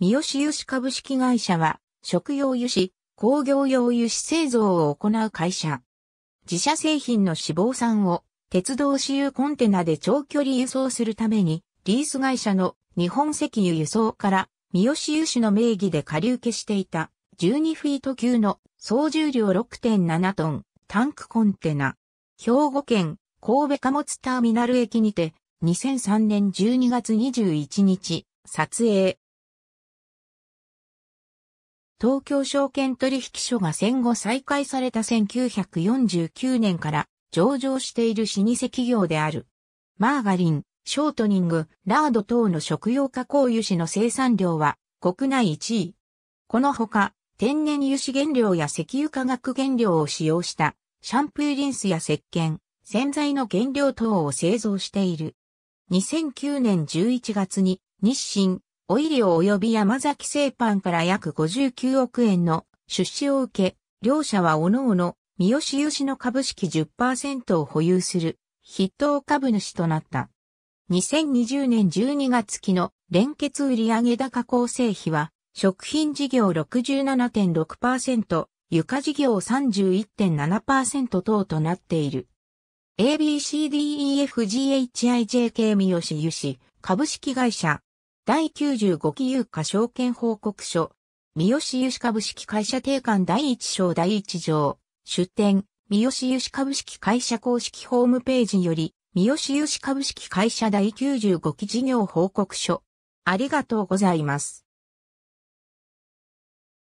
三好油脂株式会社は、食用油脂、工業用油脂製造を行う会社。自社製品の脂肪酸を鉄道私有コンテナで長距離輸送するために、リース会社の日本石油輸送から三好油脂の名義で下流受けしていた12フィート級の総重量6.7トンタンクコンテナ。兵庫県神戸貨物ターミナル駅にて2003年12月21日撮影。東京証券取引所が戦後再開された1949年から上場している老舗企業である。マーガリン、ショートニング、ラード等の食用加工油脂の生産量は国内1位。このほか、天然油脂原料や石油化学原料を使用したシャンプーリンスや石鹸、洗剤の原料等を製造している。2009年11月に日清オイリオ及び山崎製パンから約59億円の出資を受け、両社は各々、三好融志の株式10%を保有する筆頭株主となった。2020年12月期の連結売上高構成比は、食品事業67.6%、床事業31.7%等となっている。ABCDEFGHIJK 三好融志株式会社第95期有価証券報告書、三好融株式会社定款第1章第1条、出典、三好融株式会社公式ホームページより、三好融株式会社第95期事業報告書。ありがとうございます。